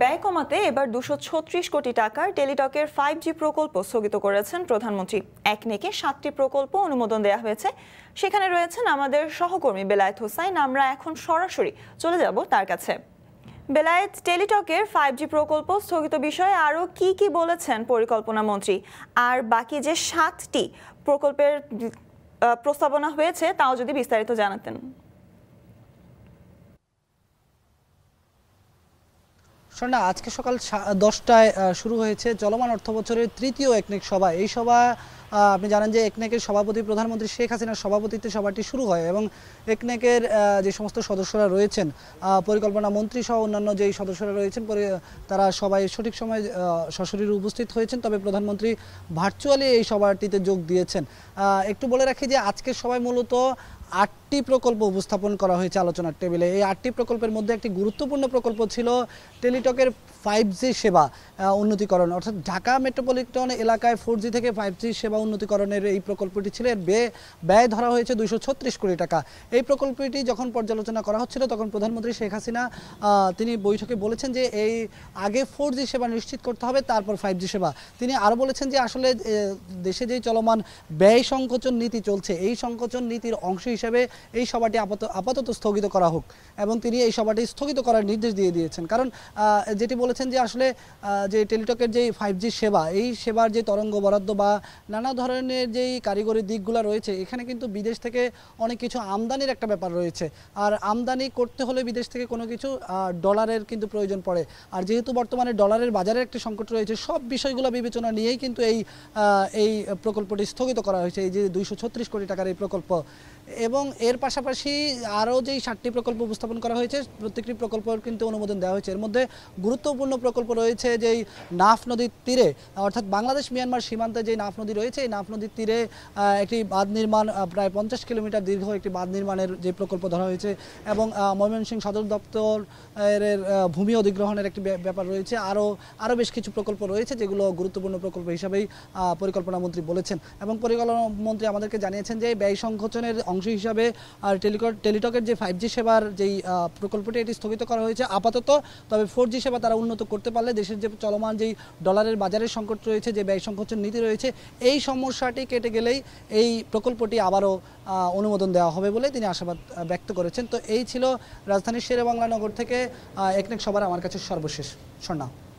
ব্যয় কমাতে এবার দুশো ছত্রিশ কোটি টাকার টেলিটকের ফাইভ জি প্রকল্প স্থগিত করেছেন প্রধানমন্ত্রী একনেকে সাতটি প্রকল্প অনুমোদন দেয়া হয়েছে সেখানে রয়েছেন আমাদের সহকর্মী বেলায়েত হোসাইন আমরা এখন সরাসরি চলে যাব তার কাছে বেলায়েত টেলিটকের ফাইভ জি প্রকল্প স্থগিত বিষয়ে আরও কি কি বলেছেন পরিকল্পনা মন্ত্রী আর বাকি যে সাতটি প্রকল্পের প্রস্তাবনা হয়েছে তাও যদি বিস্তারিত জানাতেন স্বর্ণা আজকে সকাল দশটায় শুরু হয়েছে চলমান অর্থবছরের তৃতীয় একনেক সভা এই সভা আপনি জানেন যে একনেকের সভাপতি প্রধানমন্ত্রী শেখ হাসিনার সভাপতিত্বে সভাটি শুরু হয় এবং একনেকের যে সমস্ত সদস্যরা রয়েছেন পরিকল্পনা মন্ত্রী সহ অন্যান্য যেই সদস্যরা রয়েছেন তারা সবাই সঠিক সময় সশরীরে উপস্থিত হয়েছেন তবে প্রধানমন্ত্রী ভার্চুয়ালি এই সভাটিতে যোগ দিয়েছেন একটু বলে রাখি যে আজকের সবাই মূলত আটটি প্রকল্প উপস্থাপন করা হয়েছে আলোচনার টেবিলে এই আটটি প্রকল্পের মধ্যে একটি গুরুত্বপূর্ণ প্রকল্প ছিল টেলিটকের ফাইভ সেবা উন্নতিকরণ অর্থাৎ ঢাকা মেট্রোপলিটন এলাকায় ফোর থেকে ফাইভ সেবা উন্নতিকরণের এই প্রকল্পটি ছিল এর ব্যয় ধরা হয়েছে দুইশো কোটি টাকা এই প্রকল্পটি যখন পর্যালোচনা করা হচ্ছিল তখন প্রধানমন্ত্রী শেখ হাসিনা তিনি বৈঠকে বলেছেন যে এই আগে ফোর সেবা নিশ্চিত করতে হবে তারপর ফাইভ সেবা তিনি আরও বলেছেন যে আসলে দেশে যেই চলমান ব্যয় সংকোচন নীতি চলছে এই সংকোচন নীতির অংশ হিসেবে এই সভাটি আপাত আপাতত স্থগিত করা হোক এবং তিনি এই সভাটি স্থগিত করার নির্দেশ দিয়ে দিয়েছেন কারণ যেটি বলেছেন যে আসলে যে টেলিটকের যে ফাইভ সেবা এই সেবার যে তরঙ্গ বরাদ্দ বা নানা ধরনের যেই কারিগরি দিকগুলো রয়েছে এখানে কিন্তু বিদেশ থেকে অনেক কিছু আমদানির একটা ব্যাপার রয়েছে আর আমদানি করতে হলে বিদেশ থেকে কোনো কিছু ডলারের কিন্তু প্রয়োজন পড়ে আর যেহেতু বর্তমানে ডলারের বাজারের একটি সংকট রয়েছে সব বিষয়গুলো বিবেচনা নিয়েই কিন্তু এই এই প্রকল্পটি স্থগিত করা হয়েছে এই যে দুইশো কোটি টাকার এই প্রকল্প এবং এর পাশাপাশি আরও যেই সাতটি প্রকল্প উপস্থাপন করা হয়েছে প্রত্যেকটি প্রকল্পের কিন্তু অনুমোদন দেওয়া হয়েছে এর মধ্যে গুরুত্বপূর্ণ প্রকল্প রয়েছে যেই নাফ নদীর তীরে অর্থাৎ বাংলাদেশ মিয়ানমার সীমান্তে যেই নাফ নদী রয়েছে এই নাফ নদীর তীরে একটি বাঁধ নির্মাণ প্রায় পঞ্চাশ কিলোমিটার দীর্ঘ একটি বাঁধ নির্মাণের যে প্রকল্প ধরা হয়েছে এবং ময়মনসিংহ সদর দপ্তর এর ভূমি অধিগ্রহণের একটি ব্যাপার রয়েছে আরও আরও বেশ কিছু প্রকল্প রয়েছে যেগুলো গুরুত্বপূর্ণ প্রকল্প হিসাবেই পরিকল্পনা মন্ত্রী বলেছেন এবং পরিকল্পনা মন্ত্রী আমাদেরকে জানিয়েছেন যে ব্যয় সংকোচনের অংশ হিসাবে টেলিক টেলিটকের যে ফাইভ জি সেবার যেই প্রকল্পটি এটি স্থগিত করা হয়েছে আপাতত তবে ফোর জি সেবা তারা উন্নত করতে পারলে দেশের যে চলমান যেই ডলারের বাজারের সংকট রয়েছে যে ব্যয় সংকোচন নীতি রয়েছে এই সমস্যাটি কেটে গেলেই এই প্রকল্পটি আবারও অনুমোদন দেওয়া হবে বলে তিনি আশাবাদ ব্যক্ত করেছেন তো এই ছিল রাজধানীর বাংলা নগর থেকে একনেক সবার আমার কাছে সর্বশেষ স্বর্ণা